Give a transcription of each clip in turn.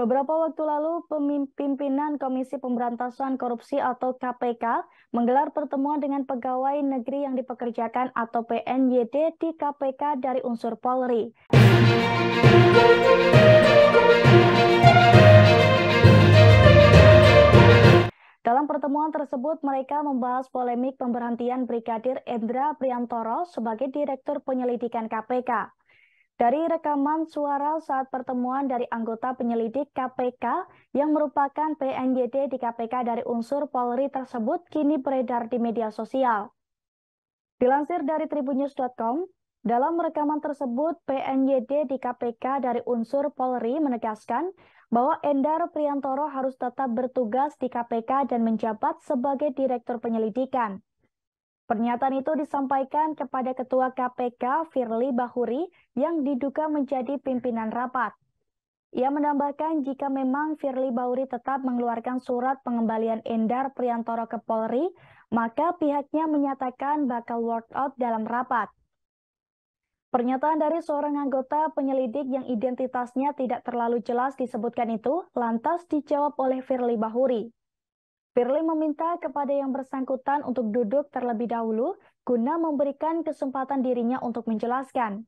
Beberapa waktu lalu, pimpinan Komisi Pemberantasan Korupsi atau KPK menggelar pertemuan dengan pegawai negeri yang dipekerjakan atau PNYD di KPK dari unsur Polri. Dalam pertemuan tersebut, mereka membahas polemik pemberhentian Brigadir Endra Priantoro sebagai Direktur Penyelidikan KPK. Dari rekaman suara saat pertemuan dari anggota penyelidik KPK yang merupakan PNJD di KPK dari unsur Polri tersebut kini beredar di media sosial. Dilansir dari tribunnews.com, dalam rekaman tersebut, PNJD di KPK dari unsur Polri menegaskan bahwa Endar Priantoro harus tetap bertugas di KPK dan menjabat sebagai Direktur Penyelidikan. Pernyataan itu disampaikan kepada Ketua KPK Firly Bahuri yang diduga menjadi pimpinan rapat. Ia menambahkan jika memang Firly Bahuri tetap mengeluarkan surat pengembalian Endar Priantoro ke Polri, maka pihaknya menyatakan bakal out dalam rapat. Pernyataan dari seorang anggota penyelidik yang identitasnya tidak terlalu jelas disebutkan itu lantas dijawab oleh Firly Bahuri. Firly meminta kepada yang bersangkutan untuk duduk terlebih dahulu guna memberikan kesempatan dirinya untuk menjelaskan.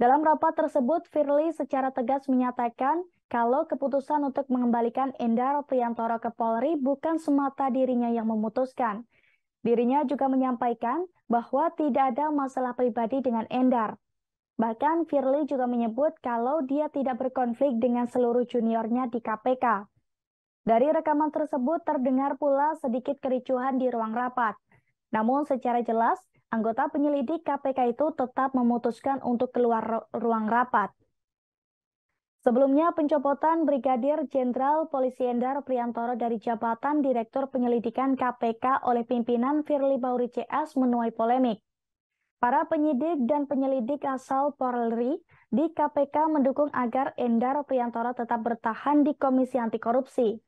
Dalam rapat tersebut, Firly secara tegas menyatakan kalau keputusan untuk mengembalikan Endar Priantoro ke Polri bukan semata dirinya yang memutuskan. Dirinya juga menyampaikan bahwa tidak ada masalah pribadi dengan Endar. Bahkan Firly juga menyebut kalau dia tidak berkonflik dengan seluruh juniornya di KPK. Dari rekaman tersebut terdengar pula sedikit kericuhan di ruang rapat. Namun secara jelas, anggota penyelidik KPK itu tetap memutuskan untuk keluar ruang rapat. Sebelumnya, pencopotan Brigadir Jenderal Polisi Endar Priantoro dari jabatan Direktur Penyelidikan KPK oleh pimpinan Firly Bauri CS menuai polemik. Para penyidik dan penyelidik asal Polri di KPK mendukung agar Endar Priantoro tetap bertahan di Komisi Anti Korupsi.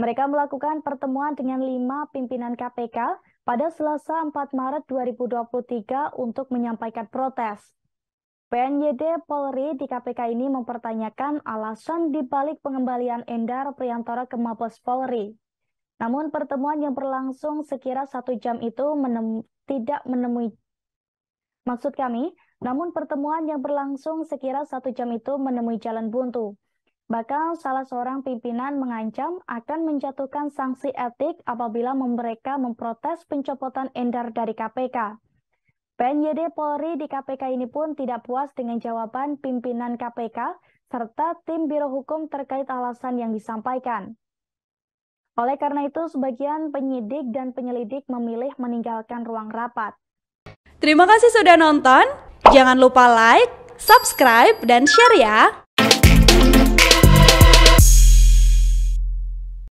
Mereka melakukan pertemuan dengan lima pimpinan KPK pada Selasa 4 Maret 2023 untuk menyampaikan protes. PNJD Polri di KPK ini mempertanyakan alasan dibalik pengembalian Endar Priantoro ke Mabes Polri. Namun pertemuan yang berlangsung sekira satu jam itu menem tidak menemui Maksud kami, namun pertemuan yang berlangsung sekira satu jam itu menemui jalan buntu bakal salah seorang pimpinan mengancam akan menjatuhkan sanksi etik apabila mereka memprotes pencopotan Endar dari KPK. PNYD Polri di KPK ini pun tidak puas dengan jawaban pimpinan KPK serta tim Biro Hukum terkait alasan yang disampaikan. Oleh karena itu, sebagian penyidik dan penyelidik memilih meninggalkan ruang rapat. Terima kasih sudah nonton. Jangan lupa like, subscribe, dan share ya.